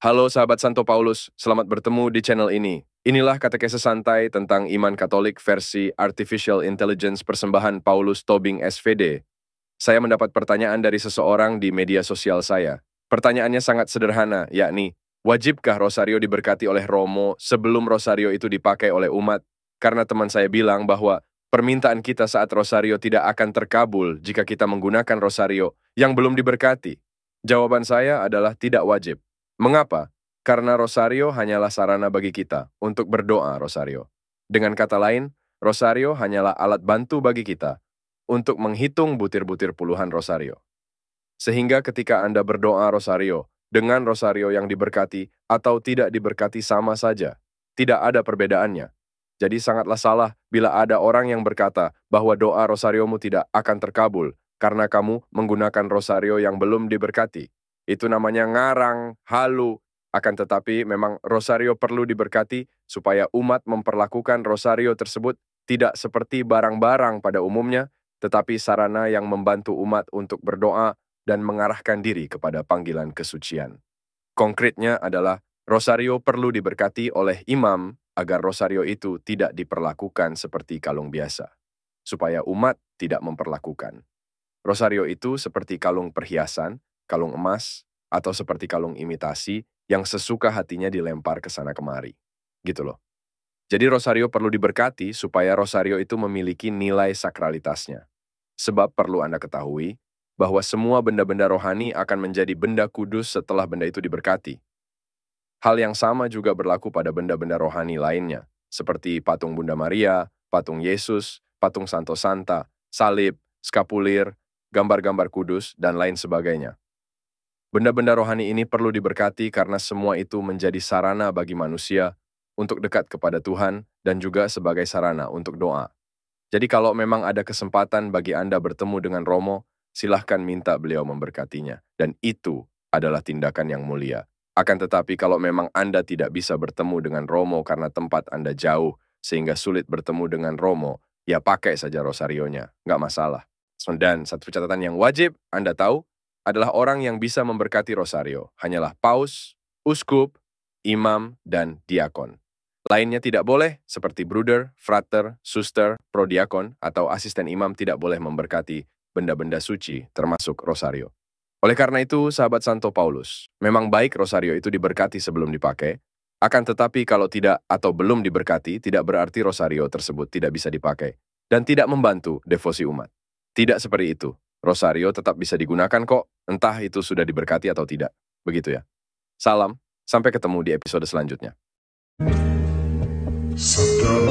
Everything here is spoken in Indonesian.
Halo sahabat Santo Paulus, selamat bertemu di channel ini. Inilah katekese santai tentang iman Katolik versi Artificial Intelligence persembahan Paulus Tobing SVD. Saya mendapat pertanyaan dari seseorang di media sosial saya. Pertanyaannya sangat sederhana, yakni, wajibkah Rosario diberkati oleh Romo sebelum Rosario itu dipakai oleh umat? Karena teman saya bilang bahwa permintaan kita saat Rosario tidak akan terkabul jika kita menggunakan Rosario yang belum diberkati. Jawaban saya adalah tidak wajib. Mengapa? Karena rosario hanyalah sarana bagi kita untuk berdoa rosario. Dengan kata lain, rosario hanyalah alat bantu bagi kita untuk menghitung butir-butir puluhan rosario. Sehingga ketika Anda berdoa rosario, dengan rosario yang diberkati atau tidak diberkati sama saja, tidak ada perbedaannya. Jadi sangatlah salah bila ada orang yang berkata bahwa doa rosariomu tidak akan terkabul karena kamu menggunakan rosario yang belum diberkati. Itu namanya ngarang, halu. Akan tetapi memang rosario perlu diberkati supaya umat memperlakukan rosario tersebut tidak seperti barang-barang pada umumnya, tetapi sarana yang membantu umat untuk berdoa dan mengarahkan diri kepada panggilan kesucian. Konkretnya adalah rosario perlu diberkati oleh imam agar rosario itu tidak diperlakukan seperti kalung biasa, supaya umat tidak memperlakukan. Rosario itu seperti kalung perhiasan kalung emas, atau seperti kalung imitasi yang sesuka hatinya dilempar ke sana kemari. Gitu loh. Jadi rosario perlu diberkati supaya rosario itu memiliki nilai sakralitasnya. Sebab perlu Anda ketahui bahwa semua benda-benda rohani akan menjadi benda kudus setelah benda itu diberkati. Hal yang sama juga berlaku pada benda-benda rohani lainnya, seperti patung Bunda Maria, patung Yesus, patung Santo Santa, salib, skapulir, gambar-gambar kudus, dan lain sebagainya. Benda-benda rohani ini perlu diberkati karena semua itu menjadi sarana bagi manusia untuk dekat kepada Tuhan dan juga sebagai sarana untuk doa. Jadi kalau memang ada kesempatan bagi Anda bertemu dengan Romo, silahkan minta beliau memberkatinya. Dan itu adalah tindakan yang mulia. Akan tetapi kalau memang Anda tidak bisa bertemu dengan Romo karena tempat Anda jauh, sehingga sulit bertemu dengan Romo, ya pakai saja rosarionya, nggak masalah. Dan satu catatan yang wajib Anda tahu, adalah orang yang bisa memberkati Rosario, hanyalah paus, uskup, imam, dan diakon. Lainnya tidak boleh, seperti bruder, frater, suster, prodiakon, atau asisten imam tidak boleh memberkati benda-benda suci, termasuk rosario. Oleh karena itu, sahabat Santo Paulus, memang baik rosario itu diberkati sebelum dipakai, akan tetapi kalau tidak atau belum diberkati, tidak berarti rosario tersebut tidak bisa dipakai dan tidak membantu devosi umat. Tidak seperti itu. Rosario tetap bisa digunakan kok, entah itu sudah diberkati atau tidak. Begitu ya. Salam, sampai ketemu di episode selanjutnya. Sampai.